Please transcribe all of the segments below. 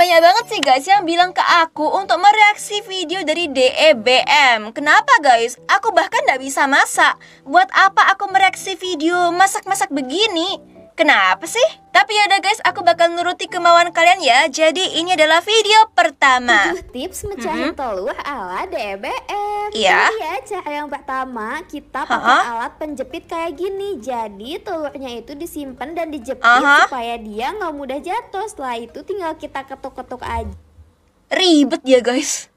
banyak banget sih guys yang bilang ke aku untuk mereaksi video dari DEBM Kenapa guys? Aku bahkan gak bisa masak Buat apa aku mereaksi video masak-masak begini? Kenapa sih? Tapi yaudah guys, aku bakal nuruti kemauan kalian ya. Jadi ini adalah video pertama. 7 tips mecahin mm -hmm. telur ala DBM. Iya. Ya, cara yang pertama kita pakai uh -huh. alat penjepit kayak gini. Jadi telurnya itu disimpan dan dijepit uh -huh. supaya dia nggak mudah jatuh. Setelah itu tinggal kita ketuk-ketuk aja. Ribet ya guys.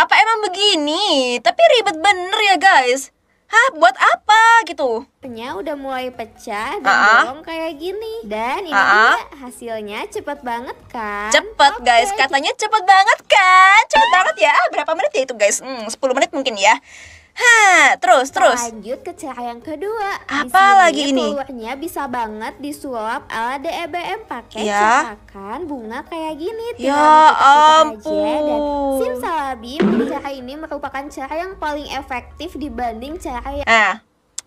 Apa emang begini? Tapi ribet bener ya guys. Hah, buat apa gitu? Penya udah mulai pecah dan uh bolong kayak gini. Dan ini dia hasilnya cepet banget kan? Cepet okay. guys, katanya cepet banget kan? Cepet banget ya, ah, berapa menit ya itu guys? Hmm, 10 menit mungkin ya. Hah, terus terus. Lanjut ke cara yang kedua. Apa lagi ini? Peluangnya bisa banget disuap ala DBM e pakai ya. cetakan bunga kayak gini. ya ampun. Aja, dan Abi, cara ini merupakan cara yang paling efektif dibanding cara yang... Nah,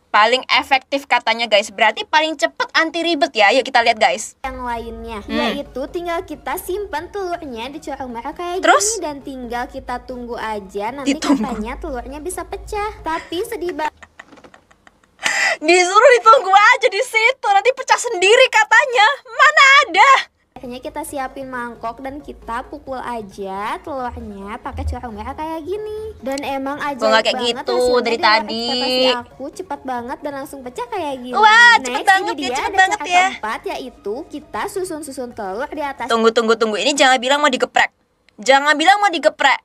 paling efektif katanya guys. Berarti paling cepat anti ribet ya. Yuk kita lihat guys. Yang lainnya, hmm. yaitu tinggal kita simpan telurnya di corong merah kayak Terus? gini. Dan tinggal kita tunggu aja, nanti Ditunggu. katanya telurnya bisa pecah. Tapi sedih banget. Disuruh ditunggu aja di situ, nanti pecah sendiri katanya. Mana ada? akhirnya kita siapin mangkok dan kita pukul aja telurnya pakai merah kayak gini. Dan emang aja kayak gitu dari tadi. aku cepat banget dan langsung pecah kayak gini. Wah, Next, cepet banget ya, cepet banget ya. Keempat yaitu kita susun-susun telur di atas. Tunggu, tunggu, tunggu. Ini jangan bilang mau digeprek. Jangan bilang mau digeprek.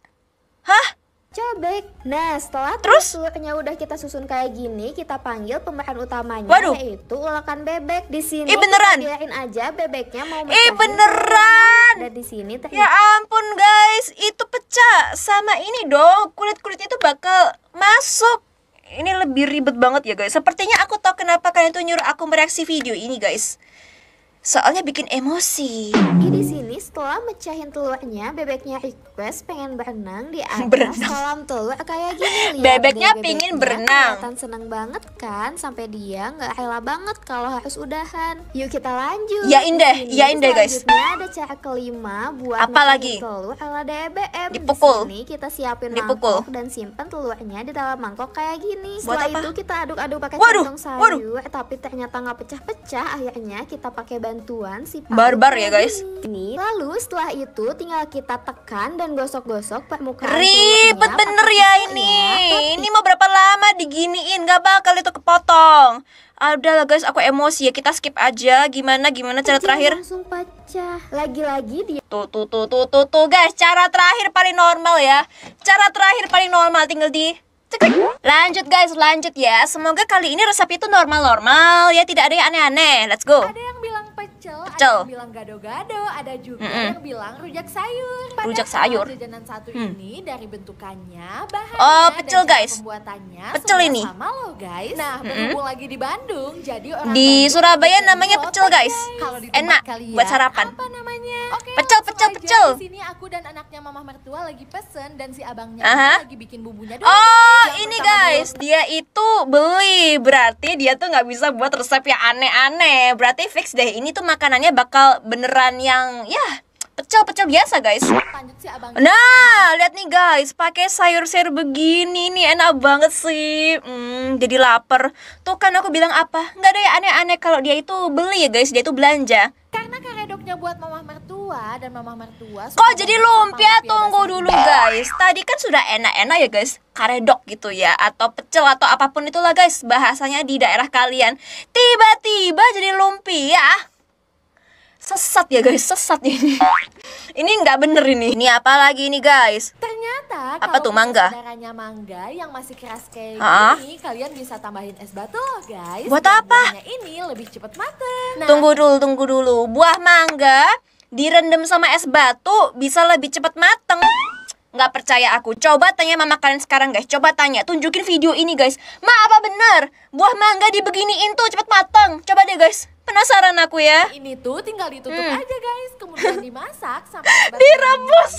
Hah? cobek. Nah, setelah terus telurnya udah kita susun kayak gini, kita panggil pemeran utamanya Waduh. yaitu ulekan bebek. Di sini Ih, beneran. Kita aja bebeknya mau mecah. Ih, beneran. Dan di sini Ya ampun, guys, itu pecah sama ini dong. Kulit-kulitnya itu bakal masuk. Ini lebih ribet banget ya, guys. Sepertinya aku tahu kenapa kalian tuh nyuruh aku mereaksi video ini, guys. Soalnya bikin emosi. Di sini setelah mecahin telurnya, bebeknya request pengen berenang di atas berenang. kolam telur kayak gini. Bebeknya pingin berenang. Kelihatan seneng banget kan, sampai dia nggak rela banget kalau harus udahan. Yuk kita lanjut. Ya indah, ya indah guys. ada cara kelima buat lagi? telur ala DBM. Dipukul. Di sini kita siapin Dipukul. mangkok dan simpan telurnya di dalam mangkok kayak gini. Setelah apa? itu kita aduk-aduk pakai waduh, sayur, waduh. Eh, tapi ternyata nggak pecah-pecah. Akhirnya kita pakai bantuan bantuan si barbar ya guys ini lalu setelah itu tinggal kita tekan dan gosok-gosok permukaan ribet bener ya ini ya. ini mau berapa lama diginiin gak bakal itu kepotong Ada ah, lah guys aku emosi ya kita skip aja gimana gimana cara terakhir langsung pecah lagi-lagi dia tuh tuh tuh tuh tuh tuh guys cara terakhir paling normal ya cara terakhir paling normal tinggal di Lanjut guys, lanjut ya. Semoga kali ini resep itu normal-normal ya, tidak ada yang aneh-aneh. Let's go. Ada pecel. Ada yang bilang gado-gado, ada juga mm -hmm. yang bilang rujak sayur. Padahal rujak sayur. Jajanan satu hmm. ini dari bentukannya, bahannya, oh, pecel, dan guys. pembuatannya pecel ini. sama lo guys. Nah, mm -hmm. berhubung lagi di Bandung, jadi orang di Bandung Surabaya namanya pecel guys. Kalau di Enak kalian, buat sarapan. Apa namanya? Oke, pecel pecel pecel. Di sini aku dan anaknya mamah mertua lagi pesen dan si abangnya uh -huh. lagi bikin bumbunya. Oh, dulu. Oh, ini guys, dulu. dia itu beli berarti dia tuh nggak bisa buat resep yang aneh-aneh. Berarti fix deh ini tuh makanannya bakal beneran yang ya pecel-pecel biasa guys Nah, lihat nih guys, pakai sayur-sayur begini nih enak banget sih hmm, Jadi lapar Tuh kan aku bilang apa, nggak ada yang aneh-aneh kalau dia itu beli ya guys, dia itu belanja Karena karedoknya buat mama mertua dan mama mertua Kok jadi lumpia? Tunggu dulu guys, tadi kan sudah enak-enak ya guys Karedok gitu ya, atau pecel atau apapun itulah guys bahasanya di daerah kalian Tiba-tiba jadi lumpia sesat ya guys, sesat ini. ini nggak bener ini. Ini apa lagi ini guys? Ternyata apa tuh mangga? Saudaranya mangga yang masih keras kayak ha gini, kalian bisa tambahin es batu guys. Buat Dan apa? Ini lebih cepat matang. Nah, tunggu dulu, tunggu dulu. Buah mangga direndam sama es batu bisa lebih cepat mateng Gak percaya aku coba tanya mama kalian sekarang guys coba tanya tunjukin video ini guys ma apa bener buah mangga dibeginiin tuh cepet mateng coba deh guys Penasaran aku ya. Ini tuh tinggal ditutup hmm. aja guys, kemudian dimasak sampai direbus.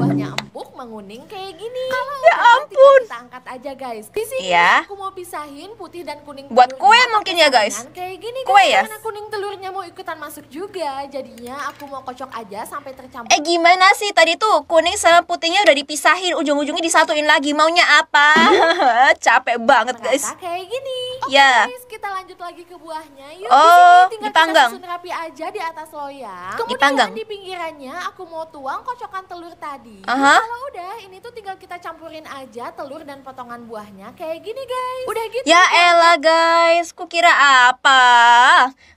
Buahnya empuk menguning kayak gini. Kalau ya ampun. Kita angkat aja guys. Di sini ya. aku mau pisahin putih dan kuning. Buat kue mungkin ya guys. Kayak gini guys. Kue ya. Karena kuning telurnya mau ikutan masuk juga, jadinya aku mau kocok aja sampai tercampur. Eh gimana sih tadi tuh kuning sama putihnya udah dipisahin, ujung-ujungnya disatuin lagi. Maunya apa? Capek banget guys. Kayak gini. ya. guys, kita lanjut lagi ke buahnya. Yuk. Oh tinggal dipanggang. kita susun rapi aja di atas loyang. Kemudian dipanggang. di pinggirannya aku mau tuang kocokan telur tadi. Uh -huh. Kalau udah ini tuh tinggal kita campurin aja telur dan potongan buahnya kayak gini guys. Udah gitu. Ya Ella guys, kukira apa?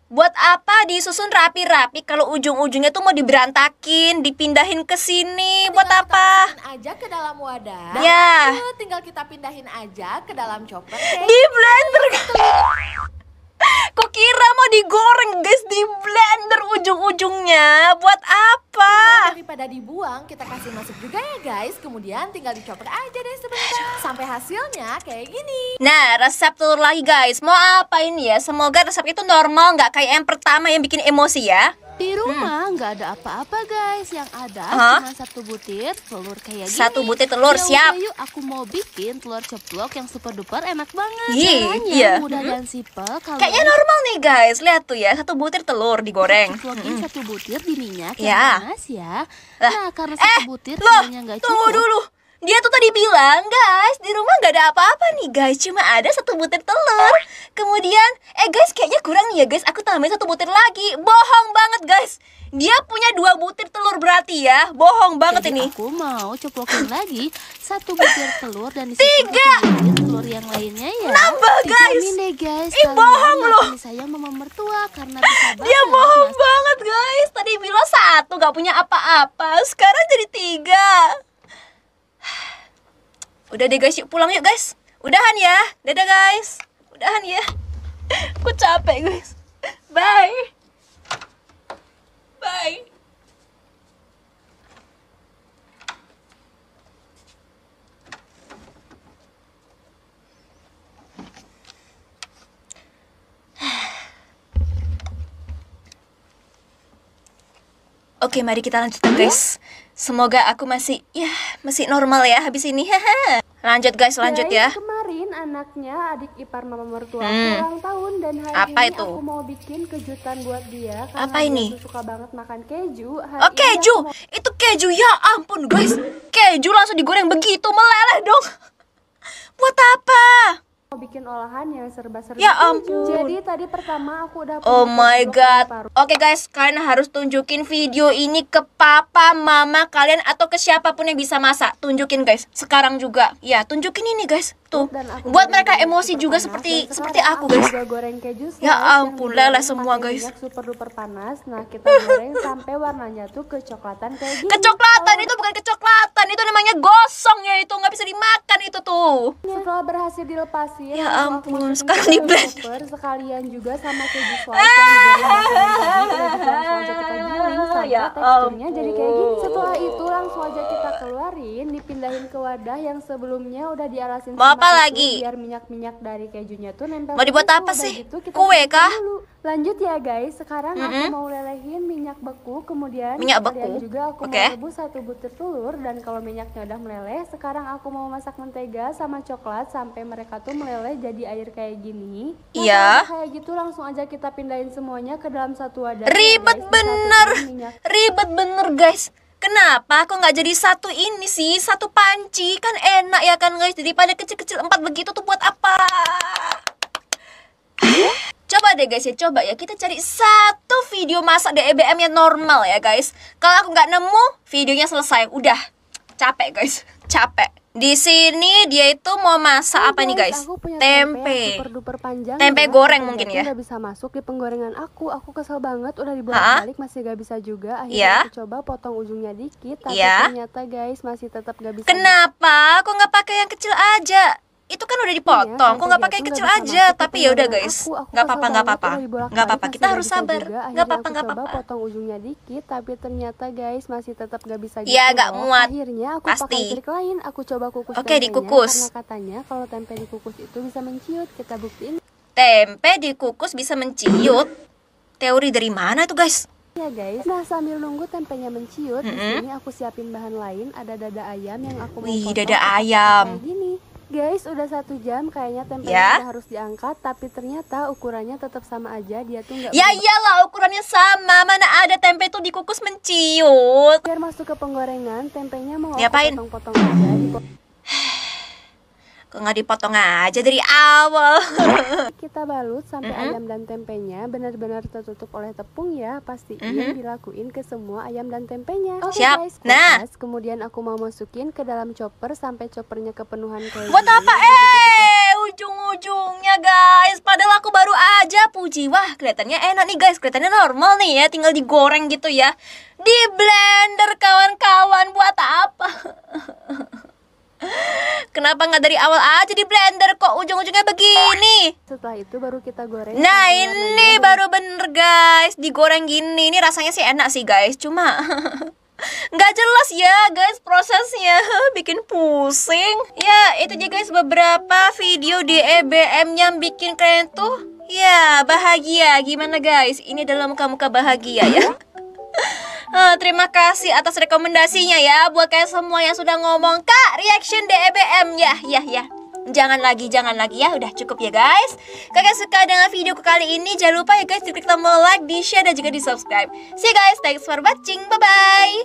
Buat apa disusun rapi-rapi kalau ujung-ujungnya tuh mau diberantakin, dipindahin ke sini, buat apa? aja ke dalam wadah. Ya. Yeah. Tinggal kita pindahin aja ke dalam chopper. Di gitu. blender. Gitu digoreng guys di blender ujung-ujungnya buat apa nah, daripada dibuang kita kasih masuk juga ya guys kemudian tinggal dicoper aja deh sebentar sampai hasilnya kayak gini nah resep telur lagi guys mau apa ini ya semoga resep itu normal nggak kayak yang pertama yang bikin emosi ya di hmm. rumah nggak hmm. ada apa-apa guys, yang ada -huh. cuma satu butir telur kayak gini. Satu butir telur, ya, siap. Yuk aku mau bikin telur ceplok yang super duper enak banget. Iya, Caranya iya. mudah hmm. dan simple. Kayaknya normal nih guys, lihat tuh ya satu butir telur digoreng. Ceplokin hmm. satu butir di minyak ya. panas ya. Nah karena eh, butir loh, telurnya nggak cukup. Tunggu dulu, dia tuh tadi bilang guys di rumah nggak ada apa-apa nih guys, cuma ada satu butir telur. Kemudian, eh guys kayaknya kurang nih ya guys, aku tambahin satu butir lagi. Bohong banget guys. Dia punya dua butir telur berarti ya, bohong banget Jadi ini. aku mau coplokin lagi satu butir telur dan tiga telur yang lainnya ya. Nambah guys. ini deh guys. Ih bohong loh. Saya mama mertua karena Dia bohong banget guys. Tadi bilang satu nggak punya apa-apa, sekarang jadi tiga. Udah deh guys, yuk pulang yuk guys. Udahan ya. Dadah guys. Udahan ya. Aku capek guys. Bye. Bye. Oke, mari kita lanjutkan ya, guys. Semoga aku masih ya masih normal ya habis ini. lanjut guys, lanjut ya. Kemarin anaknya adik ipar mama mertua hmm. ulang tahun dan hari Apa ini itu? aku mau bikin kejutan buat dia karena Apa ini? Dia suka banget makan keju. Hari oh, keju. Mau... Itu keju ya ampun guys. Keju langsung digoreng begitu meleleh dong. buat apa? bikin olahan yang serba-serba ya ampun jadi tadi pertama aku udah oh my god oke okay, guys kalian harus tunjukin video ini ke papa mama kalian atau ke siapapun yang bisa masak tunjukin guys sekarang juga ya tunjukin ini guys tuh dan buat mereka emosi juga seperti seperti aku guys juga goreng keju ya ampun leleh semua guys super duper panas nah kita goreng sampai warnanya tuh kecoklatan kayak gini kecoklatan oh. itu bukan kecoklatan itu namanya gosong ya itu nggak bisa dimakan itu tuh setelah berhasil dilepasi ya ampun sekali blend sekalian juga sama keju slice yang juga kita ya teksturnya ampun. jadi kayak gini setelah itu langsung aja kita kita keluarin dipindahin ke wadah yang sebelumnya udah dialasin mau apa itu, lagi biar minyak-minyak dari kejunya tuh nempel mau dibuat apa sih gitu, kita kue kah dulu. lanjut ya guys sekarang mm -hmm. aku mau lelehin minyak beku kemudian minyak beku juga aku okay. mau rebus satu butir telur dan kalau minyaknya udah meleleh sekarang aku mau masak mentega sama coklat sampai mereka tuh meleleh jadi air kayak gini nah, iya yeah. kayak gitu langsung aja kita pindahin semuanya ke dalam satu wadah ribet ya bener ribet bener guys Kenapa kok nggak jadi satu ini sih? Satu panci kan enak ya kan guys. jadi Daripada kecil-kecil empat begitu tuh buat apa? Coba deh guys ya, coba ya kita cari satu video masak EBM yang normal ya guys Kalau aku nggak nemu, videonya selesai, udah Capek guys, capek di sini dia itu mau masak oh, apa nih guys? tempe. Tempe, duper tempe ya. goreng mungkin ya. Gak bisa masuk di penggorengan aku. Aku kesel banget udah dibolak-balik masih gak bisa juga. Akhirnya yeah. aku coba potong ujungnya dikit tapi yeah. ternyata guys masih tetap gak bisa. Kenapa? Kok nggak pakai yang kecil aja? itu kan udah dipotong iya, kok nggak pakai kecil aja tapi ya udah guys nggak apa-apa nggak apa-apa nggak apa-apa kita harus sabar nggak apa-apa nggak apa-apa potong ujungnya dikit tapi ternyata guys masih tetap nggak bisa iya, gitu ya nggak muat akhirnya aku pasti pakai trik lain aku coba kukus oke okay, dikukus karena katanya kalau tempe dikukus itu bisa menciut kita buktiin tempe dikukus bisa menciut teori dari mana tuh guys ya guys. Nah sambil nunggu tempenya menciut, mm -hmm. ini aku siapin bahan lain. Ada dada ayam yang aku mau. Wih, potong, dada ayam. Gini. Guys, udah satu jam kayaknya tempe ya. harus diangkat, tapi ternyata ukurannya tetap sama aja. Dia tuh nggak. Ya iyalah ukurannya sama. Mana ada tempe tuh dikukus menciut. Biar masuk ke penggorengan, tempenya mau potong-potong aja. Dipotong Kok nggak dipotong aja dari awal? Kita balut sampai mm -hmm. ayam dan tempenya benar-benar tertutup oleh tepung ya. Pastiin mm -hmm. dilakuin ke semua ayam dan tempenya. oh, Siap. Guys, nah nah, kemudian aku mau masukin ke dalam chopper sampai choppernya kepenuhan kayak Buat apa? Eh, ujung-ujungnya guys. Padahal aku baru aja puji. Wah, kelihatannya enak nih guys. Kelihatannya normal nih ya, tinggal digoreng gitu ya. Di blender kawan-kawan buat apa? Kenapa nggak dari awal aja di blender kok ujung-ujungnya begini? Setelah itu baru kita goreng. Nah ini baru bener guys, digoreng gini. Ini rasanya sih enak sih guys, cuma nggak jelas ya guys prosesnya bikin pusing ya itu aja guys beberapa video di EBM yang bikin kalian tuh ya bahagia gimana guys ini dalam muka-muka bahagia ya Uh, terima kasih atas rekomendasinya ya buat kalian semua yang sudah ngomong Kak reaction DEBM ya ya ya. Jangan lagi, jangan lagi ya, udah cukup ya guys Kalian suka dengan video kali ini, jangan lupa ya guys klik tombol like, di share, dan juga di subscribe See you guys, thanks for watching, bye-bye